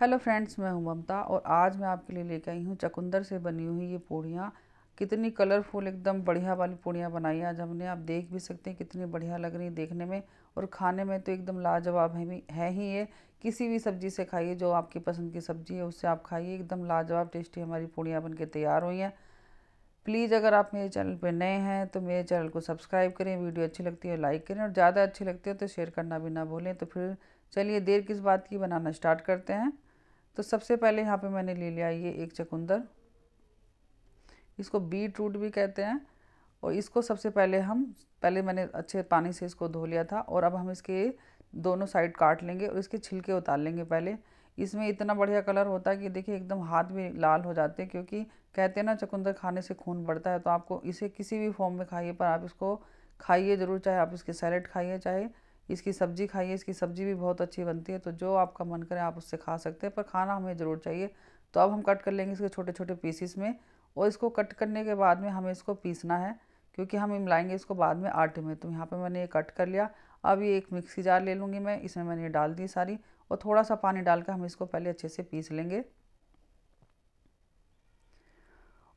hello friends मैं हूं ममता और आज मैं आपके लिए लेकर आई हूं चकुंदर से बनी हुई ये पूड़ियाँ कितनी कलरफुल एकदम बढ़िया वाली पूड़ियाँ बनाई आज हमने आप देख भी सकते हैं कितनी बढ़िया लग रही है देखने में और खाने में तो एकदम लाजवाब है, है ही ये किसी भी सब्ज़ी से खाइए जो आपकी पसंद की सब्ज़ी है उससे आप खाइए एकदम लाजवाब टेस्टी हमारी पूड़ियाँ बन के तैयार हुई हैं प्लीज़ अगर आप मेरे चैनल पर नए हैं तो मेरे चैनल को सब्सक्राइब करें वीडियो अच्छी लगती है तो लाइक करें और ज़्यादा अच्छी लगती है तो शेयर करना भी ना भूलें तो फिर चलिए देर किस बात की बनाना स्टार्ट करते हैं तो सबसे पहले यहाँ पे मैंने ले लिया ये एक चकुंदर इसको बीट रूट भी कहते हैं और इसको सबसे पहले हम पहले मैंने अच्छे पानी से इसको धो लिया था और अब हम इसके दोनों साइड काट लेंगे और इसके छिलके उतार लेंगे पहले इसमें इतना बढ़िया कलर होता है कि देखिए एकदम हाथ भी लाल हो जाते हैं क्योंकि कहते हैं ना चकुंदर खाने से खून बढ़ता है तो आपको इसे किसी भी फॉर्म में खाइए पर आप इसको खाइए ज़रूर चाहे आप इसके सैलेड खाइए चाहे इसकी सब्जी खाइए इसकी सब्जी भी बहुत अच्छी बनती है तो जो आपका मन करे आप उससे खा सकते हैं पर खाना हमें ज़रूर चाहिए तो अब हम कट कर लेंगे इसके छोटे छोटे पीसीस में और इसको कट करने के बाद में हमें इसको पीसना है क्योंकि हम मिलाएंगे इसको बाद में आटे में तो यहाँ पर मैंने ये कट कर लिया अब ये एक मिक्सी जार ले लूँगी मैं इसमें मैंने ये डाल दी सारी और थोड़ा सा पानी डाल कर हम इसको पहले अच्छे से पीस लेंगे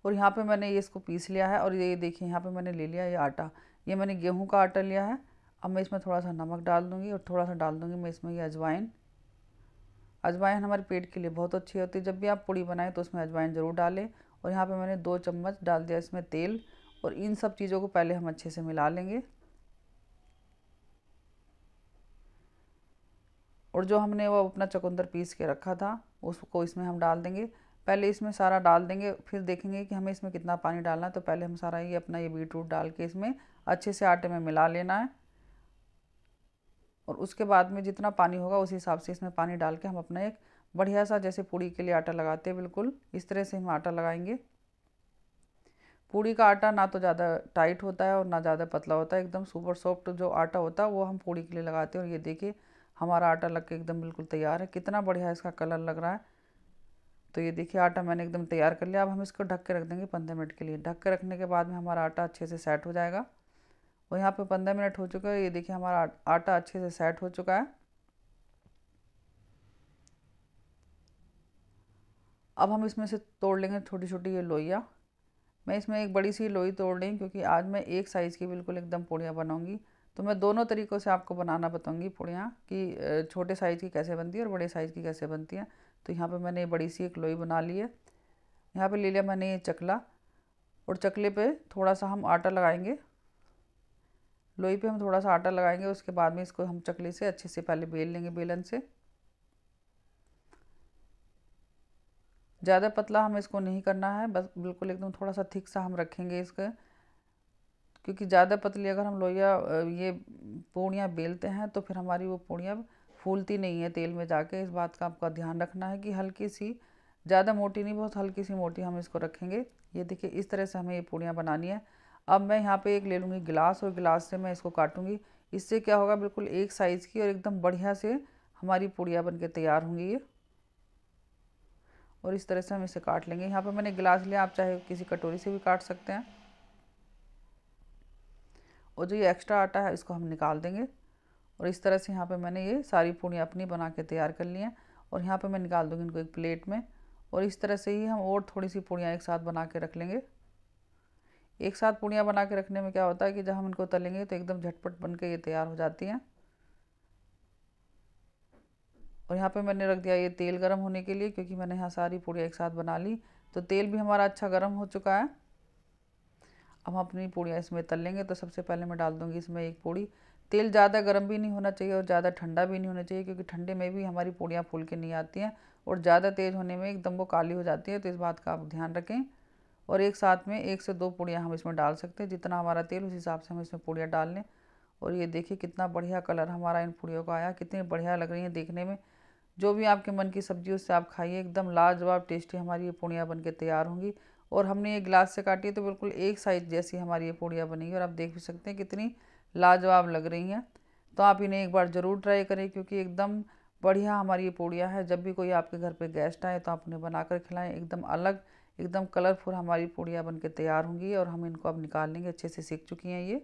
और यहाँ पे मैंने ये इसको पीस लिया है और ये देखिए यहाँ पे मैंने ले लिया ये आटा ये मैंने गेहूं का आटा लिया है अब मैं इसमें थोड़ा सा नमक डाल दूँगी और थोड़ा सा डाल दूँगी मैं इसमें ये अजवाइन अजवाइन हमारे पेट के लिए बहुत अच्छी होती है जब भी आप पूड़ी बनाएं तो उसमें अजवाइन ज़रूर डालें और यहाँ पे मैंने दो चम्मच डाल दिया इसमें तेल और इन सब चीज़ों को पहले हम अच्छे से मिला लेंगे और जो हमने वो अपना चकुंदर पीस के रखा था उसको इसमें हम डाल देंगे पहले इसमें सारा डाल देंगे फिर देखेंगे कि हमें इसमें कितना पानी डालना है तो पहले हम सारा ये अपना ये बीट रूट डाल के इसमें अच्छे से आटे में मिला लेना है और उसके बाद में जितना पानी होगा उस हिसाब से इसमें पानी डाल के हम अपना एक बढ़िया सा जैसे पूड़ी के लिए आटा लगाते हैं बिल्कुल इस तरह से हम आटा लगाएंगे पूड़ी का आटा ना तो ज़्यादा टाइट होता है और ना ज़्यादा पतला होता है एकदम सुपर सॉफ्ट जो आटा होता है वो हम पूड़ी के लिए लगाते हैं और ये देखिए हमारा आटा लग के एकदम बिल्कुल तैयार है कितना बढ़िया इसका कलर लग रहा है तो ये देखिए आटा मैंने एकदम तैयार कर लिया अब हम इसको ढक के रख देंगे पंद्रह मिनट के लिए ढक के रखने के बाद में हमारा आटा अच्छे से सेट हो जाएगा और यहाँ पे पंद्रह मिनट हो चुका है ये देखिए हमारा आटा अच्छे से सेट हो चुका है अब हम इसमें से तोड़ लेंगे छोटी छोटी ये लोइयाँ मैं इसमें एक बड़ी सी लोई तोड़ रही क्योंकि आज मैं एक साइज़ की बिल्कुल एकदम पूड़ियाँ बनाऊँगी तो मैं दोनों तरीक़ों से आपको बनाना बताऊँगी पूड़ियाँ कि छोटे साइज़ की कैसे बनती है और बड़े साइज़ की कैसे बनती हैं तो यहाँ पे मैंने बड़ी सी एक लोई बना ली है यहाँ पे ले लिया मैंने ये चकला और चकले पे थोड़ा सा हम आटा लगाएंगे लोई पे हम थोड़ा सा आटा लगाएंगे उसके बाद में इसको हम चकली से अच्छे से पहले बेल लेंगे बेलन से ज़्यादा पतला हम इसको नहीं करना है बस बिल्कुल एकदम थोड़ा सा थिक सा हम रखेंगे इसके क्योंकि ज़्यादा पतली अगर हम लोहिया ये पूड़ियाँ बेलते हैं तो फिर हमारी वो पूड़ियाँ फूलती नहीं है तेल में जाके इस बात का आपका ध्यान रखना है कि हल्की सी ज़्यादा मोटी नहीं बहुत हल्की सी मोटी हम इसको रखेंगे ये देखिए इस तरह से हमें ये पूड़ियाँ बनानी है अब मैं यहाँ पे एक ले लूँगी गिलास और गिलास से मैं इसको काटूँगी इससे क्या होगा बिल्कुल एक साइज़ की और एकदम बढ़िया से हमारी पूड़िया बन के तैयार होंगी ये और इस तरह से हम इसे काट लेंगे यहाँ पर मैंने गिलास लिया आप चाहे किसी कटोरी से भी काट सकते हैं और जो ये एक्स्ट्रा आटा है इसको हम निकाल देंगे और इस तरह से यहाँ पर मैंने ये सारी पूड़ियाँ अपनी बना के तैयार कर ली हैं और यहाँ पर मैं निकाल दूँगी इनको एक प्लेट में और इस तरह से ही हम और थोड़ी सी पूड़ियाँ एक साथ बना के रख लेंगे एक साथ पूड़ियाँ बना के रखने में क्या होता है कि जब हम इनको तलेंगे तो एकदम झटपट बन के ये तैयार हो जाती हैं और यहाँ पे मैंने रख दिया ये तेल गर्म होने के लिए क्योंकि मैंने यहाँ सारी पूड़ियाँ एक साथ बना ली तो तेल भी हमारा अच्छा गर्म हो चुका है अब हम अपनी पूड़ियाँ इसमें तल लेंगे तो सबसे पहले मैं डाल दूँगी इसमें एक पूड़ी तेल ज़्यादा गर्म भी नहीं होना चाहिए और ज़्यादा ठंडा भी नहीं होना चाहिए क्योंकि ठंडे में भी हमारी पूड़ियाँ फूल के नहीं आती हैं और ज़्यादा तेज़ होने में एकदम वो काली हो जाती है तो इस बात का आप ध्यान रखें और एक साथ में एक से दो पुड़िया हम इसमें डाल सकते हैं जितना हमारा तेल उस हिसाब से हम इसमें पुड़िया डाल लें और ये देखिए कितना बढ़िया कलर हमारा इन पुड़ियों का आया कितनी बढ़िया लग रही है देखने में जो भी आपके मन की सब्जी उससे आप खाइए एकदम लाजवाब टेस्टी हमारी ये पूड़ियाँ बन तैयार होंगी और हमने ये गिलास से काटी तो बिल्कुल एक साइज जैसी हमारी ये पूड़ियाँ बनेगी और आप देख भी सकते हैं कितनी लाजवाब लग रही हैं तो आप इन्हें एक बार ज़रूर ट्राई करें क्योंकि एकदम बढ़िया हमारी ये पूड़ियाँ हैं जब भी कोई आपके घर पर गेस्ट आए तो आप उन्हें बना कर खिलाएँ एकदम अलग एकदम कलरफुल हमारी पूड़ियाँ बन के तैयार होंगी और हम इनको अब निकाल लेंगे अच्छे से सीख चुकी हैं ये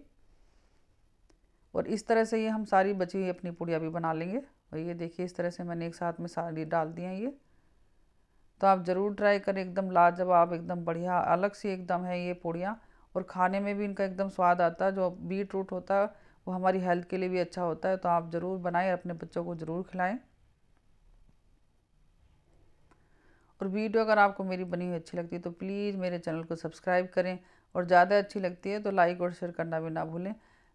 और इस तरह से ये हम सारी बची हुई अपनी पूड़ियाँ भी बना लेंगे और ये देखिए इस तरह से मैंने एक साथ में सारी डाल दी हैं ये तो आप ज़रूर ट्राई करें एकदम लाजवाब एकदम बढ़िया अलग सी एकदम है ये पूड़ियाँ और खाने में भी इनका एकदम स्वाद आता है जो बीट रूट होता है वो हमारी हेल्थ के लिए भी अच्छा होता है तो आप ज़रूर बनाएं अपने बच्चों को ज़रूर खिलाएं और वीडियो अगर आपको मेरी बनी हुई अच्छी लगती है तो प्लीज़ मेरे चैनल को सब्सक्राइब करें और ज़्यादा अच्छी लगती है तो लाइक और शेयर करना भी ना भूलें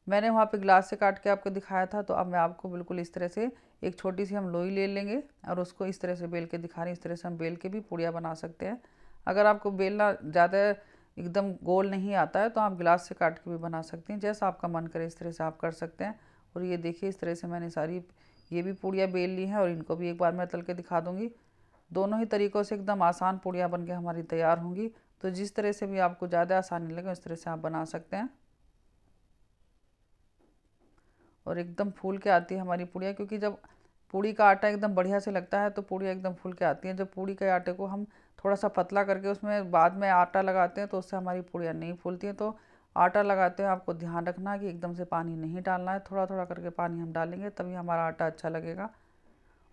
मैंने वहाँ पे ग्लास से काट के आपको दिखाया था तो अब मैं आपको बिल्कुल इस तरह से एक छोटी सी हम लोई ले लेंगे और उसको इस तरह से बेल के दिखा रहे हैं इस तरह से हम बेल के भी पूड़िया बना सकते हैं अगर आपको बेलना ज़्यादा एकदम गोल नहीं आता है तो आप गिलास से काट के भी बना सकते हैं जैसा आपका मन करे इस तरह से आप कर सकते हैं और ये देखिए इस तरह से मैंने सारी ये भी पूड़ियाँ बेल ली हैं और इनको भी एक बार मैं तल के दिखा दूँगी दोनों ही तरीक़ों से एकदम आसान पूड़ियाँ बन के हमारी तैयार होंगी तो जिस तरह से भी आपको ज़्यादा आसानी लगे उस तरह से आप बना सकते हैं और एकदम फूल के आती है हमारी पूड़ियाँ क्योंकि जब पूड़ी का आटा एकदम बढ़िया से लगता है तो पूड़ियाँ एकदम फूल के आती हैं जब पूड़ी के आटे को हम थोड़ा सा पतला करके उसमें बाद में आटा लगाते हैं तो उससे हमारी पूड़ियाँ नहीं फूलती हैं तो आटा लगाते हुए आपको ध्यान रखना कि एकदम से पानी नहीं डालना है थोड़ा थोड़ा करके पानी हम डालेंगे तभी हमारा आटा अच्छा लगेगा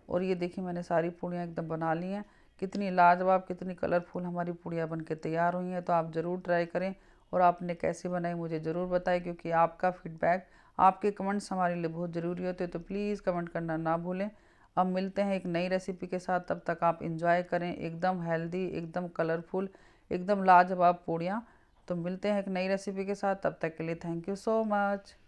और ये देखिए मैंने सारी पूड़ियाँ एकदम बना ली हैं कितनी लाजवाब कितनी कलरफुल हमारी पूड़ियाँ बन के तैयार हुई हैं तो आप ज़रूर ट्राई करें और आपने कैसे बनाई मुझे ज़रूर बताएं क्योंकि आपका फीडबैक आपके कमेंट्स हमारे लिए बहुत ज़रूरी होते हैं तो प्लीज़ कमेंट करना ना भूलें अब मिलते हैं एक नई रेसिपी के साथ तब तक आप इंजॉय करें एकदम हेल्दी एकदम कलरफुल एकदम लाजवाब पूड़ियाँ तो मिलते हैं एक नई रेसिपी के साथ तब तक के लिए थैंक यू सो मच